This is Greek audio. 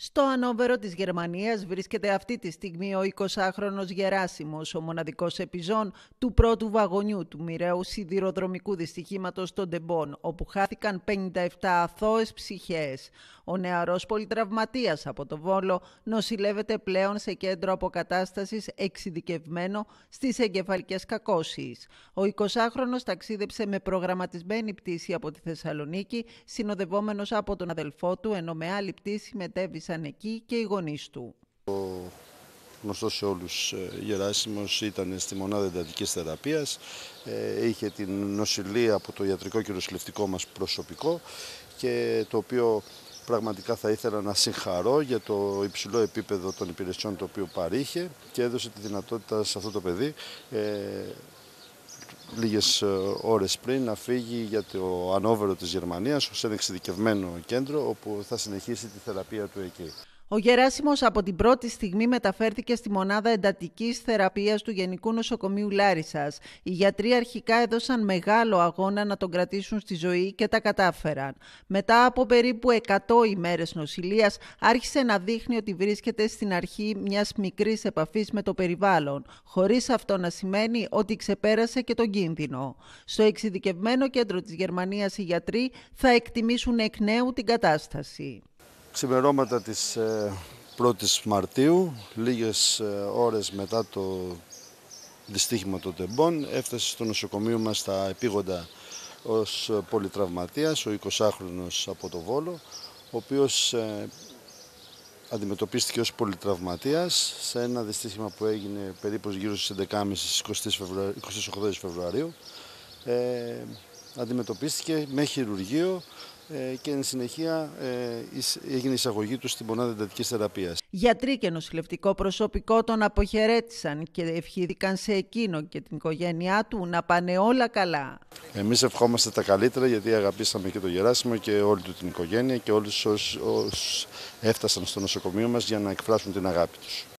Στο ανώβερο της Γερμανίας βρίσκεται αυτή τη στιγμή ο 20χρονος Γεράσιμος, ο μοναδικός επιζών του πρώτου βαγονιού του μοιραίου σιδηροδρομικού δυστυχήματος των Τεμπών, όπου χάθηκαν 57 αθώες ψυχές. Ο νεαρός πολυτραυματίας από το Βόλο νοσηλεύεται πλέον σε κέντρο αποκατάστασης εξειδικευμένο στις εγκεφαλικές κακώσεις. Ο 20χρονος ταξίδεψε με προγραμματισμένη πτήση από τη Θεσσαλονίκη, συνοδευόμενος από τον αδελφό του, ενώ με άλλη πτήση μετέβησαν εκεί και οι γονείς του. Ο γνωστός σε όλους ε, Γεράσιμος ήταν στη μονάδα εντατικής θεραπείας, ε, είχε την νοσηλεία από το ιατρικό και νοσηλευτικό μας προσωπικό και το οποίο Πραγματικά θα ήθελα να συγχαρώ για το υψηλό επίπεδο των υπηρεσιών το οποίο παρήχε και έδωσε τη δυνατότητα σε αυτό το παιδί ε, λίγες ε, ώρες πριν να φύγει για το ανώβερο της Γερμανίας ως ένα εξειδικευμένο κέντρο όπου θα συνεχίσει τη θεραπεία του εκεί. Ο Γεράσιμος από την πρώτη στιγμή μεταφέρθηκε στη μονάδα εντατικής θεραπείας του Γενικού Νοσοκομείου Λάρισας. Οι γιατροί αρχικά έδωσαν μεγάλο αγώνα να τον κρατήσουν στη ζωή και τα κατάφεραν. Μετά από περίπου 100 ημέρες νοσηλείας άρχισε να δείχνει ότι βρίσκεται στην αρχή μιας μικρής επαφής με το περιβάλλον, χωρίς αυτό να σημαίνει ότι ξεπέρασε και τον κίνδυνο. Στο εξειδικευμένο κέντρο της Γερμανίας οι γιατροί θα εκτιμήσουν εκ νέου την κατάσταση ξημερώματα της 1ης ε, Μαρτίου, λίγες ε, ώρες μετά το δυστύχημα των τεμπών, έφτασε στο νοσοκομείο μας τα επίγοντα ως πολυτραυματίας, ο 20χρονος από το Βόλο, ο οποίος ε, αντιμετωπίστηκε ως πολυτραυματίας σε ένα δυστύχημα που έγινε περίπου γύρω στις 11.30 στις 28 Φεβρουαρίου. Ε, αντιμετωπίστηκε με χειρουργείο ε, και εν συνεχεία ε, έγινε η εισαγωγή τους στην μονάδα εντατικής θεραπείας. Γιατροί και νοσηλευτικό προσωπικό τον αποχαιρέτησαν και ευχήθηκαν σε εκείνο και την οικογένειά του να πάνε όλα καλά. Εμείς ευχόμαστε τα καλύτερα γιατί αγαπήσαμε και τον Γεράσιμο και όλη του την οικογένεια και όλους όσου έφτασαν στο νοσοκομείο μας για να εκφράσουν την αγάπη τους.